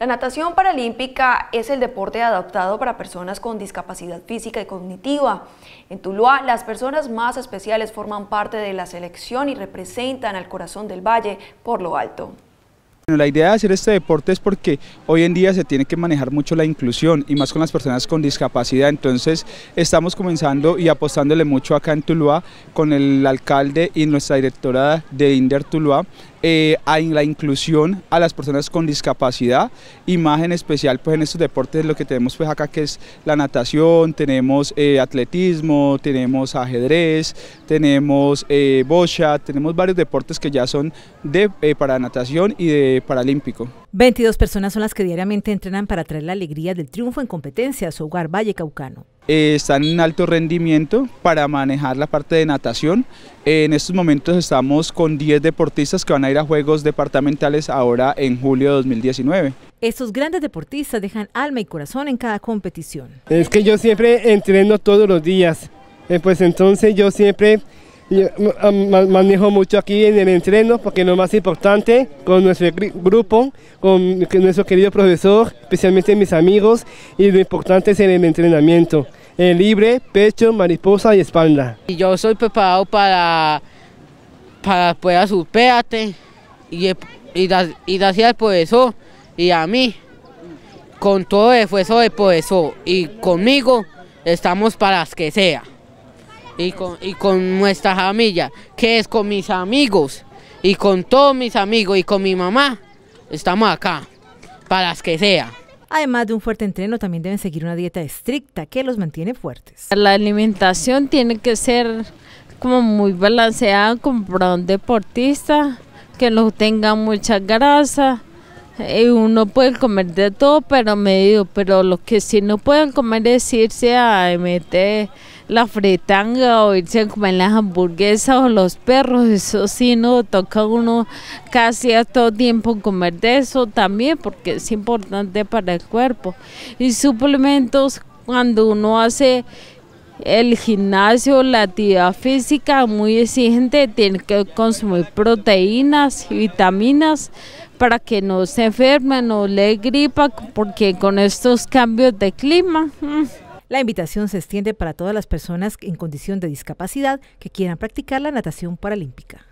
La natación paralímpica es el deporte adaptado para personas con discapacidad física y cognitiva. En Tuluá, las personas más especiales forman parte de la selección y representan al corazón del valle por lo alto. la idea de hacer este deporte es porque hoy en día se tiene que manejar mucho la inclusión y más con las personas con discapacidad, entonces estamos comenzando y apostándole mucho acá en Tuluá con el alcalde y nuestra directora de INDER Tuluá eh, la inclusión a las personas con discapacidad y más en especial pues en estos deportes lo que tenemos pues acá que es la natación, tenemos eh, atletismo, tenemos ajedrez, tenemos eh, bocha, tenemos varios deportes que ya son de, eh, para natación y de paralímpico. 22 personas son las que diariamente entrenan para traer la alegría del triunfo en competencia a su hogar Valle Caucano. Eh, están en alto rendimiento para manejar la parte de natación. en estos momentos estamos con 10 deportistas que van a ir a Juegos Departamentales ahora en julio de 2019. Estos grandes deportistas dejan alma y corazón en cada competición. Es que yo siempre entreno todos los días, eh, pues entonces yo siempre manejo mucho aquí en el entreno porque lo más importante con nuestro grupo, con nuestro querido profesor, especialmente mis amigos y lo importante es en el entrenamiento. Eh, libre, pecho, mariposa y espalda. Y yo soy preparado para, para poder pues, superarte y, y, y gracias al y a mí, con todo el esfuerzo del eso y conmigo, estamos para las que sea. Y con, y con nuestra familia, que es con mis amigos y con todos mis amigos y con mi mamá, estamos acá, para las que sea. Además de un fuerte entreno, también deben seguir una dieta estricta que los mantiene fuertes. La alimentación tiene que ser como muy balanceada como para un deportista, que no tenga mucha grasa, eh, uno puede comer de todo, pero medio, pero lo que si no pueden comer es irse a meter la fritanga o irse a comer las hamburguesas o los perros, eso sí, no, toca uno casi a todo tiempo comer de eso también porque es importante para el cuerpo. Y suplementos cuando uno hace el gimnasio, la actividad física muy exigente, tiene que consumir proteínas, y vitaminas para que no se enferme, no le gripe, porque con estos cambios de clima... Mm. La invitación se extiende para todas las personas en condición de discapacidad que quieran practicar la natación paralímpica.